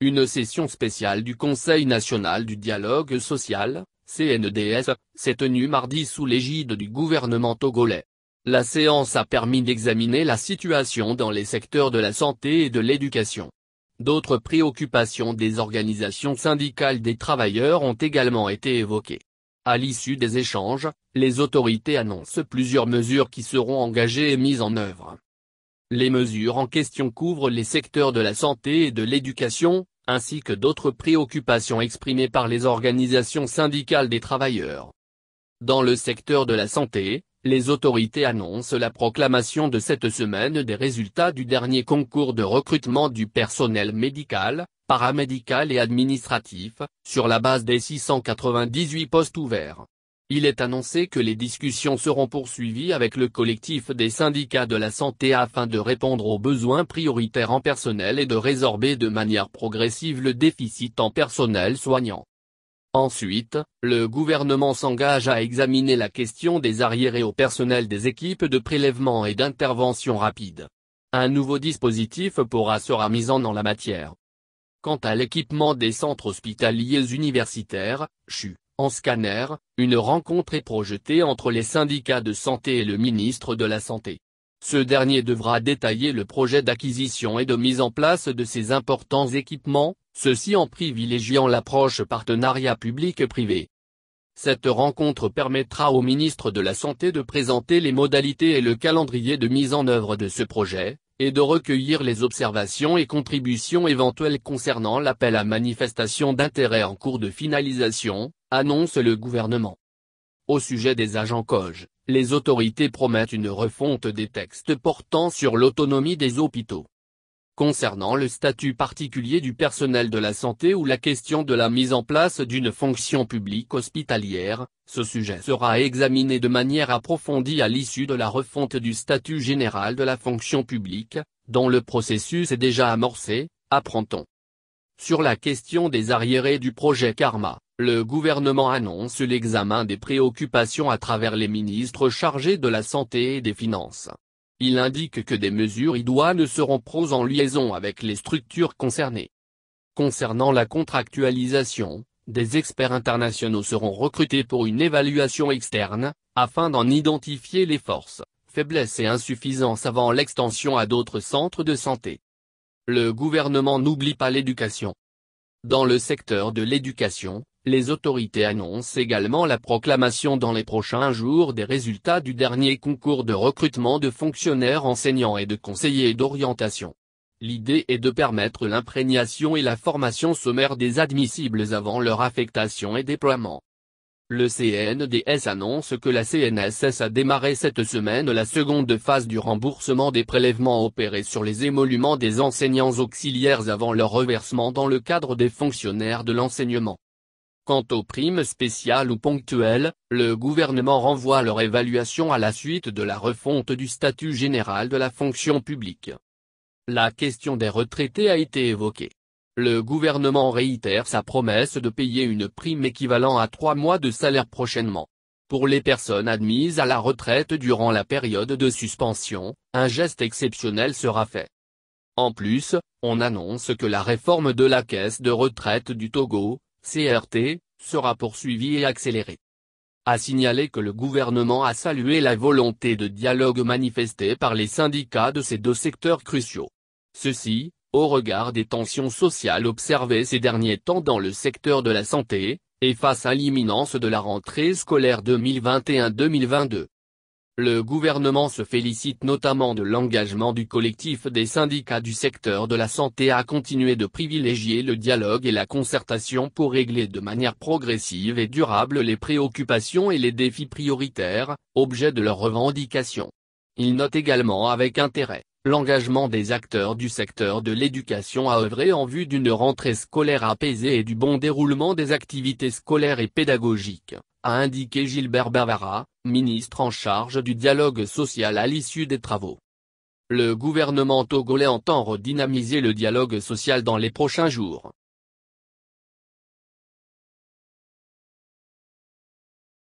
Une session spéciale du Conseil national du dialogue social, CNDS, s'est tenue mardi sous l'égide du gouvernement togolais. La séance a permis d'examiner la situation dans les secteurs de la santé et de l'éducation. D'autres préoccupations des organisations syndicales des travailleurs ont également été évoquées. À l'issue des échanges, les autorités annoncent plusieurs mesures qui seront engagées et mises en œuvre. Les mesures en question couvrent les secteurs de la santé et de l'éducation, ainsi que d'autres préoccupations exprimées par les organisations syndicales des travailleurs. Dans le secteur de la santé, les autorités annoncent la proclamation de cette semaine des résultats du dernier concours de recrutement du personnel médical, paramédical et administratif, sur la base des 698 postes ouverts. Il est annoncé que les discussions seront poursuivies avec le collectif des syndicats de la santé afin de répondre aux besoins prioritaires en personnel et de résorber de manière progressive le déficit en personnel soignant. Ensuite, le gouvernement s'engage à examiner la question des arriérés au personnel des équipes de prélèvement et d'intervention rapide. Un nouveau dispositif pourra sera mis en la matière. Quant à l'équipement des centres hospitaliers universitaires, CHU, en scanner, une rencontre est projetée entre les syndicats de santé et le ministre de la Santé. Ce dernier devra détailler le projet d'acquisition et de mise en place de ces importants équipements, ceci en privilégiant l'approche partenariat public-privé. Cette rencontre permettra au ministre de la Santé de présenter les modalités et le calendrier de mise en œuvre de ce projet, et de recueillir les observations et contributions éventuelles concernant l'appel à manifestation d'intérêt en cours de finalisation, annonce le gouvernement. Au sujet des agents COGE, les autorités promettent une refonte des textes portant sur l'autonomie des hôpitaux. Concernant le statut particulier du personnel de la santé ou la question de la mise en place d'une fonction publique hospitalière, ce sujet sera examiné de manière approfondie à l'issue de la refonte du statut général de la fonction publique, dont le processus est déjà amorcé, apprend-on. Sur la question des arriérés du projet Karma, le gouvernement annonce l'examen des préoccupations à travers les ministres chargés de la Santé et des Finances. Il indique que des mesures idoines seront prises en liaison avec les structures concernées. Concernant la contractualisation, des experts internationaux seront recrutés pour une évaluation externe, afin d'en identifier les forces, faiblesses et insuffisances avant l'extension à d'autres centres de santé. Le gouvernement n'oublie pas l'éducation. Dans le secteur de l'éducation, les autorités annoncent également la proclamation dans les prochains jours des résultats du dernier concours de recrutement de fonctionnaires enseignants et de conseillers d'orientation. L'idée est de permettre l'imprégnation et la formation sommaire des admissibles avant leur affectation et déploiement. Le CNDS annonce que la CNSS a démarré cette semaine la seconde phase du remboursement des prélèvements opérés sur les émoluments des enseignants auxiliaires avant leur reversement dans le cadre des fonctionnaires de l'enseignement. Quant aux primes spéciales ou ponctuelles, le gouvernement renvoie leur évaluation à la suite de la refonte du statut général de la fonction publique. La question des retraités a été évoquée. Le gouvernement réitère sa promesse de payer une prime équivalent à trois mois de salaire prochainement. Pour les personnes admises à la retraite durant la période de suspension, un geste exceptionnel sera fait. En plus, on annonce que la réforme de la caisse de retraite du Togo, CRT, sera poursuivi et accéléré. A signaler que le gouvernement a salué la volonté de dialogue manifestée par les syndicats de ces deux secteurs cruciaux. Ceci, au regard des tensions sociales observées ces derniers temps dans le secteur de la santé, et face à l'imminence de la rentrée scolaire 2021-2022. Le gouvernement se félicite notamment de l'engagement du collectif des syndicats du secteur de la santé à continuer de privilégier le dialogue et la concertation pour régler de manière progressive et durable les préoccupations et les défis prioritaires, objet de leurs revendications. Il note également avec intérêt, l'engagement des acteurs du secteur de l'éducation à œuvrer en vue d'une rentrée scolaire apaisée et du bon déroulement des activités scolaires et pédagogiques a indiqué Gilbert Bavara, ministre en charge du dialogue social à l'issue des travaux. Le gouvernement togolais entend redynamiser le dialogue social dans les prochains jours.